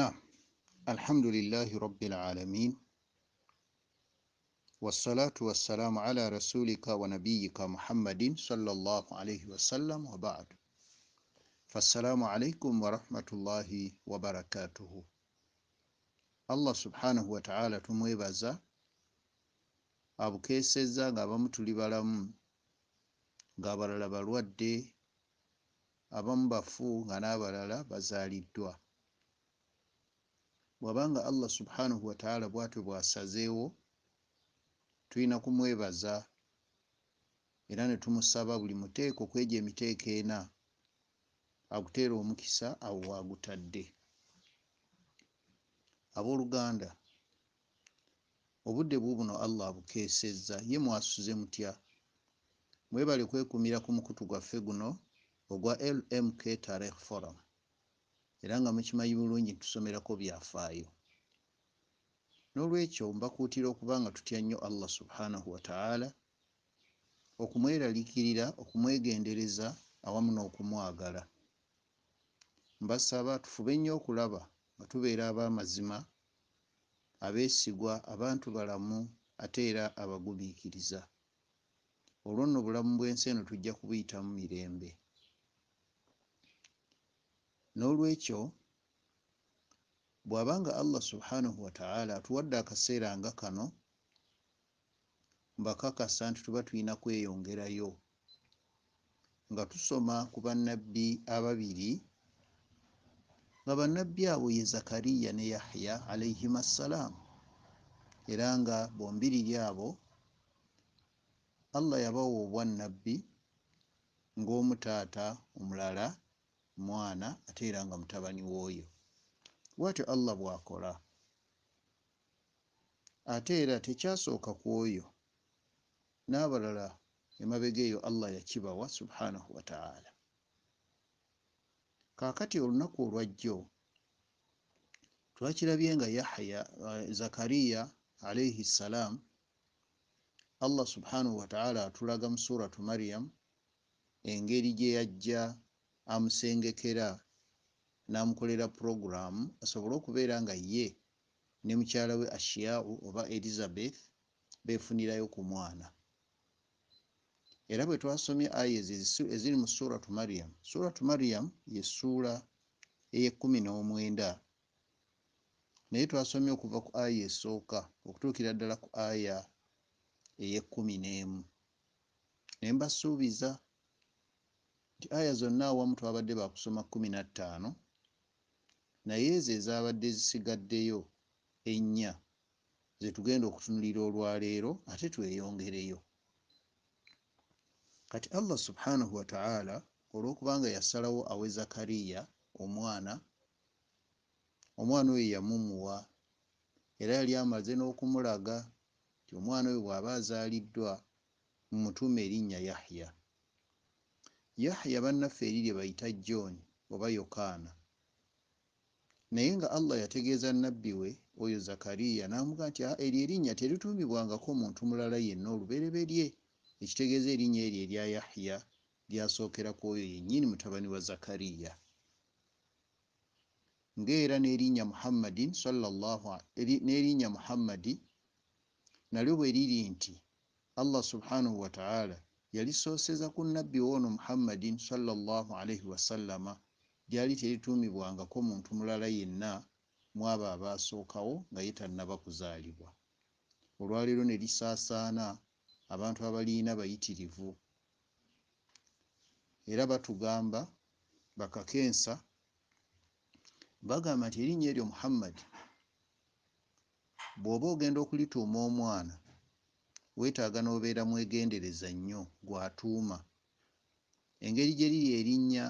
نعم الحمد لله رب العالمين والصلاة والسلام على رسولك ونبيك محمد صلى الله عليه وسلم وبعد فالسلام عليكم ورحمة الله وبركاته allah subhanahu wataala tumwebaza abukeseza ngaabamu tuli balamu ngaabalala balwadde abamu bafu nga n'abalala bazaaliddwa bwabanga allah subhanahu wataala bwatyo bwasazeewo tulina kumwebaza era netumusaba buli muteeko kwegyo emiteeko ena akuteera omukisa awo wagutadde abooluganda obudde buubuno allah abukeesezza ye mwasuze mutya mwebale kwekumira ku mukutu gwaffe guno ogwa lmk tarekh forum era nga mukimanyi bulungi ntusomerako byafaayo nolwekyo mbakuutira okuba nga tutya nnyo allah subhanahu wataala okumweraliikirira okumwegendereza awamu n'okumwagala mbasaba tufube nnyo okulaba nga tubeera abaamazima abeesigwa abantu balamu ate era abagumiikiriza olwo nno obulamu bw'ensi eno tujja kubuyitamu mirembe nolwekyo bwabanga allah subhanahu wataala atuwadde akaseera nga kano mbakakasa nti tuba tulina kweyongerayo nga tusoma ku bannabbi ababiri nga bannabbi abo ye zakariya ne yahya alaihima assalaamu era nga bombiriri abo allah yabawa obwannabbi ngaomutaata omulala mwana ate era nga mutabani w'oyo bwatyo allah bw'akola ate era tekyasooka ku oyo n'abalala emabega eyo allah yakibawa subhanahu wataala kakati olunaku olwajjo twakirabye nga yahya eh, zakariya alaihi ssalaam allah subhanahu wataala atulaga mu suratu maryamu engeri gye yajja amusengekera namukolera puroguramu asobole okubeera nga ye ne mukyala we ashiyawu oba elizabeth befunirayo ku mwana era bwe twasomye aya eziri mu suratu mariyamu suratu mariyamu ye suula ey'ekumi n'omwenda naye twasomye okuva ku aya esooka okutuukira ddala ku aya ey'ekumi n'emu ne mbasuubiza nti aya zonna awamu twabadde bakusoma 15 naye ezo ezabadde zisigaddeyo ennya zetugenda okutunulira olwaleero ate tweyongereyo kati allah subhanahu wataala olwokubanga yasalawo awe zakariya omwana omwana oyo yamumuwa era yali amaze n'okumulaga nti omwana oyo bw'aba azaaliddwa mumutuuma erinnya yahya yahya bannaffe eri lye bayita john oba yokaana naye nga allah yategeeza nabbi we oyo zakariya namuga nti ah, eryo erinnya teritumibwangako muntu mulala yenna olubereberye ekitegeeza erinnya eryo erya yahya lyasookera ku oyo yennyini mutabani wa zakariya ngaera nerinnya muhammadin n'erinnya muhammadi nalyo bwe riri nti allah subhanahu wataala yalisoseza ku nabbi woono muhammadin salllah alaihi wasallama gyali teritumibwangako muntu mulala yenna mwaba abasookawo nga ye tannaba kuzaalibwa olwaleero ne lisaasaana abantu abaliina bayitirivu era batugamba bakakensa bagamba nti erinnya eryo muhammadi bw'oba ogenda okulituuma omwana weetaaga n'obeera mwegendereza nnyo gwatuuma engeri gye liri erinnya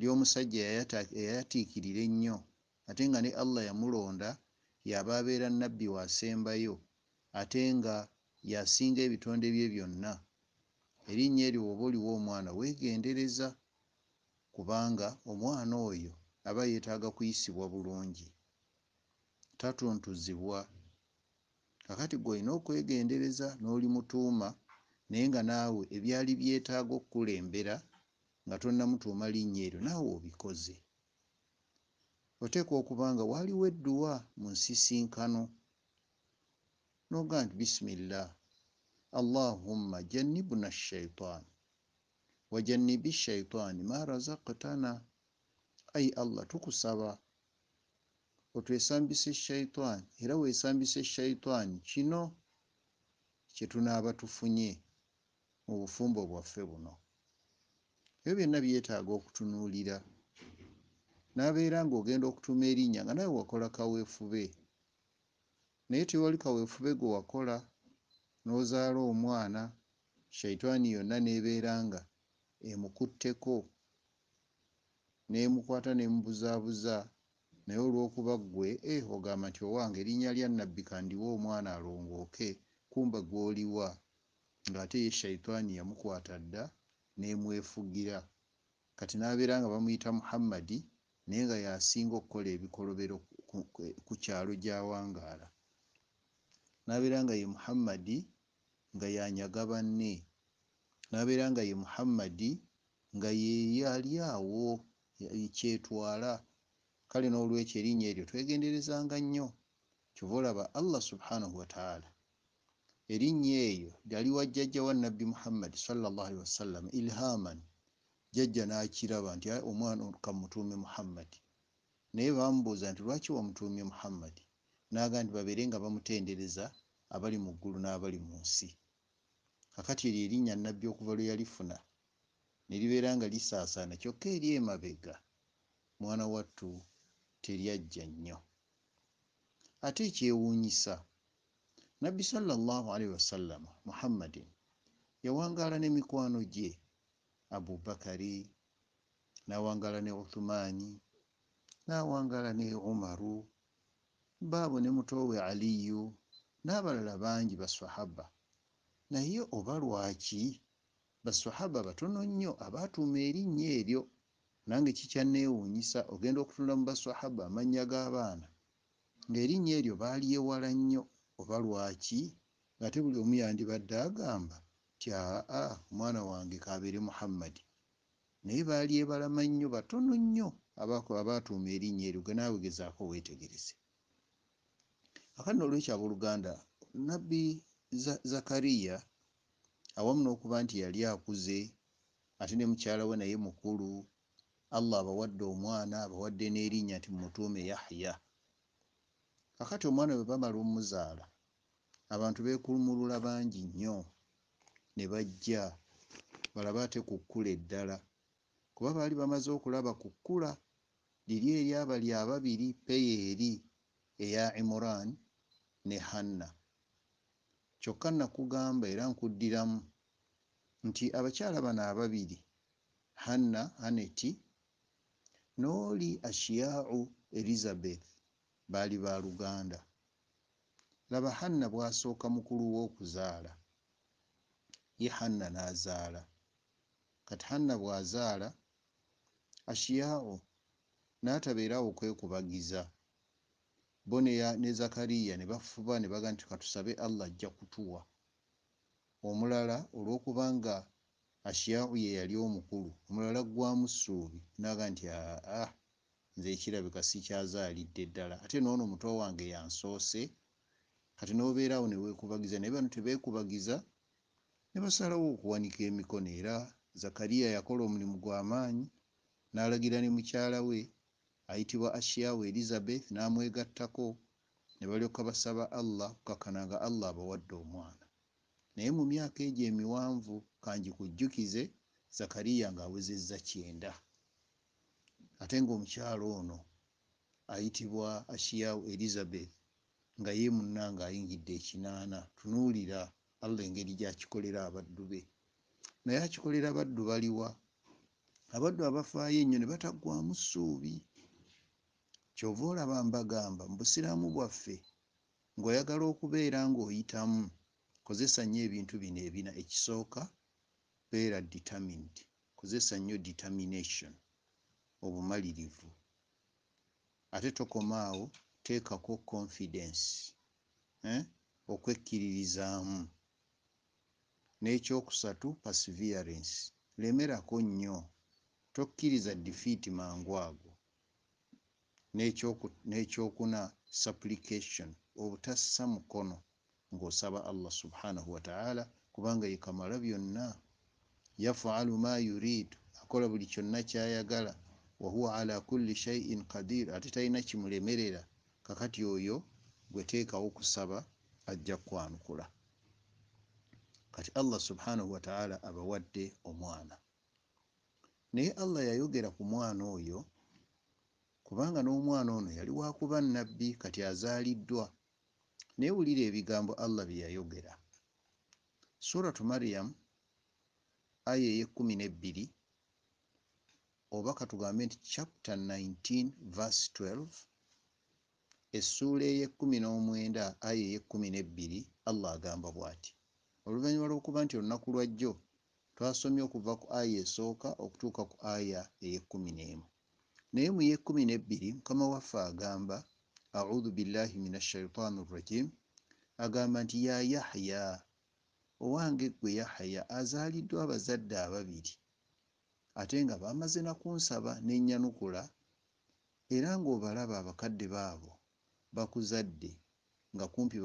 ly'omusajja eyayatiikirira ennyo ate nga ne allah yamulonda yaba abeera nabbi wasembayo ate nga yasinga ebitonde bye byonna erinnya eryo woba oliwo omwana weegendereza kubanga omwana oyo aba yeetaaga kuyisibwa bulungi tatuntuzibwa kakati gweolina okwegendereza n'olimutuuma naye nga naawe ebyali byetaaga okukulembera nga tonnamutuuma linnya eryo naawe obikoze oteekwa okuba nga waaliwo edduwa mu nsisinkano nogamba nti bisimillah allahumma jannibuna shaitan wajannibi shaitani ma razaktana ai allah tukusaba otwesambise shaitaani era weesambise shaitaani kino kyetunaaba tufunye mu bufumbo bwaffe buno ebyo byonna byetaaga okutunuulira nabeera nga ogenda okutuuma erinnya nga nawe wakola kaweefube naye tewali kaweefube gwe wakola n'ozaala omwana shaitaani yonna neebeera nga emukutteko n'emukwata n'emubuzaabuza naye olwokuba ggwe eh, ogamba nti owange erinnya lya nabbi kandiwa omwana alongooke kumba gwoliwa ngaate ye shaitaani yamukwata dda nemwefugira kati nabeera nga bamuyita muhammadi naye nga yasinga okukola ebikolobero ku kyalo gyawangaala nabeera nga ye muhammadi nga yanyaga banne nabeera nga ye muhammadi nga yeyali awo kyetwala kale n'olwekyo erinnya eryo twegenderezanga nnyo kyova olaba allah subhanahu wataala erinnya eyo yaliwa jjajja wa nabbi muhammadi salllahalii wasallama ilhaman jjajja n'akiraba nti omwana kamutuume muhammadi naye bamubuuza nti lwaki wamutuumye muhammadi naganda babeere nga bamutendereza abali mu ggulu n'abali mu nsi kakati eryo erinnya nabbi okuva lwe yalifuna ne libeera nga lisaasaana kyokka eri emabega mwana wattu teryajja nnyo ate ekyewuunyisa nabbi salllah alaihi wasallama muhammadin yawangaala nemikwano gye abubakari nawangaala ne uthumaani nawangaala ne umaru baabo ne mutowe aliyu n'abalala bangi baswahaba naye oba lwaki baswahaba batono nnyo abaatuuma erinnya eryo nange kikyanneewuunyisa ogenda okutunula mu basahaba amannya g'abaana ngaerinnya eryo baalyewala nnyo oba lwaki ngaate buli omu yandibadde agamba ti aa omwana wange kabeere muhammadi naye baalyebalama nnyo batono nnyo abaatuuma erinnya eryo genaawe gezaako weetegereze akati noolwekyo abooluganda nabbi zakariya awamu n'okuba nti yali akuze ate ne mukyala we naye mukulu allah abawadde omwana abawadde n'erinnya nti mutuume yahya kakati omwana bwe bamala omuzaala abantu beekulumulula bangi nnyo ne bajja balaba ate ku kkula eddala kuba baali bamaze okulaba ku kkula liri eri abali ababiri peyeeri eya imuran ne hanna kyokka nakugamba era nkuddiramu nti abakyala bano ababiri hanna haneti n'oli ashiyaau elizabeth baali baluganda laba hanna bwasooka mukulu w'okuzaala ye hanna n'azaala kati hanna bwazaala ashiyaau n'atabeerawo okwekubagiza bo ne zakariya ne bafuba ne baga nti katusabe allah ajja kutuwa omulala olw'okubanga ashiyau ye yali omukulu omulala gwamu suubi naga nti aa ah, ah, nze ekirabika sikyazaalidde ddala ate noono muto wange yansoose kati nobeerawo neweekubagiza naye bano tebeekubagiza ne basalawo okuwanika emikono era zakariya yakola omulimu gw'amaanyi n'alagira ne mukyala we ayitibwa ashiyawo elizabeth n'amwegattako ne balyoka basaba allah okukakana nga allah abawadde omwana naye mu myaka egyo emiwanvu kanjikujjukize zakariya ngaawezezza kyenda ate ngaomukyalo ono ayitibwa ashiyawo elizabeth nga ye munnanga ayingidde ekinaana tunuulira alla engeri gyakikolera abaddu be naye akikolera abaddu baliwa abaddu abafaayo ennyo ne bataggwamu ssuubi kyova olaba mbagamba mu busiraamu bwaffe ng'oyagala okubeera ng'oyitamu kozesa nnyo ebintu bino ebina ekisooka beera determined kozesa nnyo determination obumalirivu ate tokoma awo teekako confidence eh? okwekkiririzaamu n'ekyokusatu perseverance lemerako nnyo tokkiriza defeat mangu ago n'ekyokuna supplication obutassa mukono ng'osaba allah subhanahu wataala kubanga yekamala byonna yafalu ma yuridu akola buli kyonna kyayagala wahuwa ala kulli shaiin kadir ate talina kimulemerera kakati oyo gweteekawo okusaba ajja kwanukula kati allah subhanahu wataala abawadde omwana naye allah yayogera ku mwana oyo kubanga n'omwana ono yali wakuba nabbi kati azaaliddwa naye wulira ebigambo allah bye yayogera suratu maryam aya ey12 oba katugambe nti chapter 19 vs 12 essuula ey19 aya ey12 allah agamba bwati oluvannyuma lwokuba nti olunaku lwajjo twasomye okuva ku aya esooka okutuuka ku aya ey1 naye mu y12 mukama waffe agamba audhu billahi min ashaitani rrajim agamba nti ya yahya owange gwe yahya azaaliddwa abazadde ababiri ate nga bamaze nakunsaba nenyanukula era ng'obalaba abakadde baabo bakuzadde nga kumpi